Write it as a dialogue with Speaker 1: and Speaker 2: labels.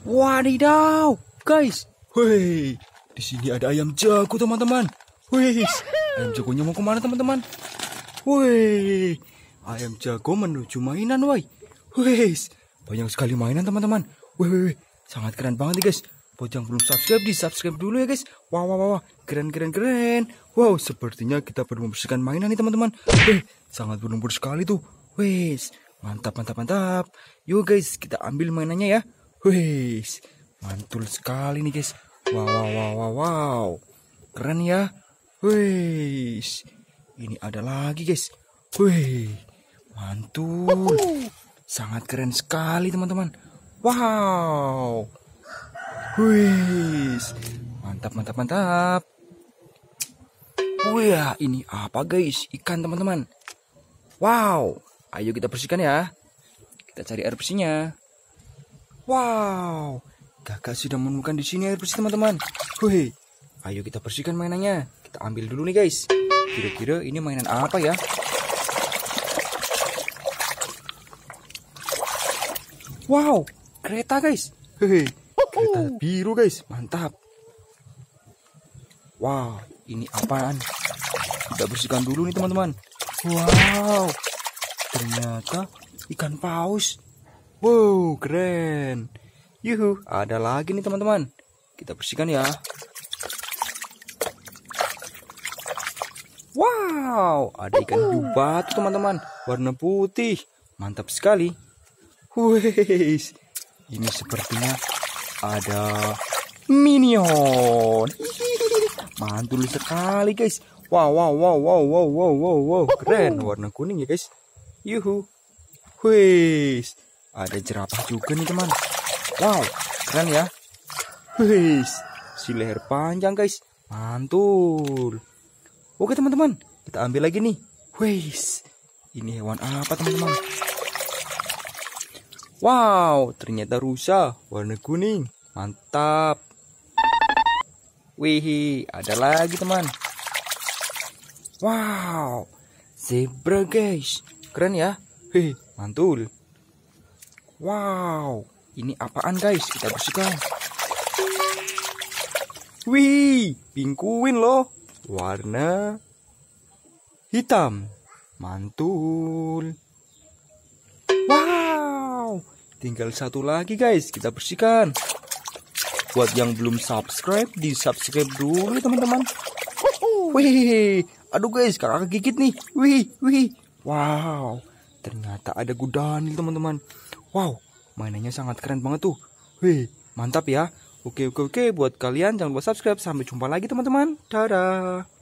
Speaker 1: Wadidaw, guys. Hei, di sini ada ayam jago teman-teman. Wih, ayam jagonya mau kemana teman-teman? Wih, ayam jago menuju mainan, woi. Wih, banyak sekali mainan teman-teman. Wih, wih, sangat keren banget nih guys. Buat yang belum subscribe, di subscribe dulu ya guys. Wow, wow, wow, keren, keren, keren. Wow, sepertinya kita perlu membersihkan mainan nih teman-teman. Wih, sangat berlumpur sekali tuh. Wih, mantap, mantap, mantap. Yuk guys, kita ambil mainannya ya. Wih, mantul sekali nih guys. Wow, wow, wow, wow, wow. Keren ya. Wih, ini ada lagi guys. Wih, mantul. Sangat keren sekali teman-teman. Wow. Wih, mantap, mantap, mantap. Oh ya, ini apa guys? Ikan teman-teman. Wow, ayo kita bersihkan ya. Kita cari air bersihnya. Wow, kakak sudah menemukan di sini air bersih teman-teman. Hei, ayo kita bersihkan mainannya. Kita ambil dulu nih guys. Kira-kira ini mainan apa ya? Wow, kereta guys. Hei, kereta biru guys, mantap. Wow, ini apaan? Kita bersihkan dulu nih teman-teman. Wow, ternyata ikan paus. Wow, keren. Yuhu, ada lagi nih teman-teman. Kita bersihkan ya. Wow, ada ikan hiu batu teman-teman. Warna putih. Mantap sekali. Wih, ini sepertinya ada minion. Mantul sekali guys. Wow, wow, wow, wow, wow, wow, wow, wow. Keren warna kuning ya guys. Yuhu. Wih, ada jerapah juga nih teman. Wow, keren ya. Wih, si leher panjang guys. Mantul. Oke teman-teman, kita ambil lagi nih. Wih, ini hewan apa teman-teman? Wow, ternyata rusa warna kuning. Mantap. Wih, ada lagi teman. Wow, zebra guys. Keren ya. Hei, mantul. Wow, ini apaan guys? Kita bersihkan. Wih, pinguin loh. Warna hitam. Mantul. Wow, tinggal satu lagi guys. Kita bersihkan. Buat yang belum subscribe, di subscribe dulu teman-teman. Wih, aduh guys, kakak gigit nih. Wih, wih. Wow, ternyata ada gudang nih teman-teman. Wow, mainannya sangat keren banget tuh. Wih, mantap ya. Oke, oke, oke. Buat kalian jangan lupa subscribe. Sampai jumpa lagi teman-teman. Dadah.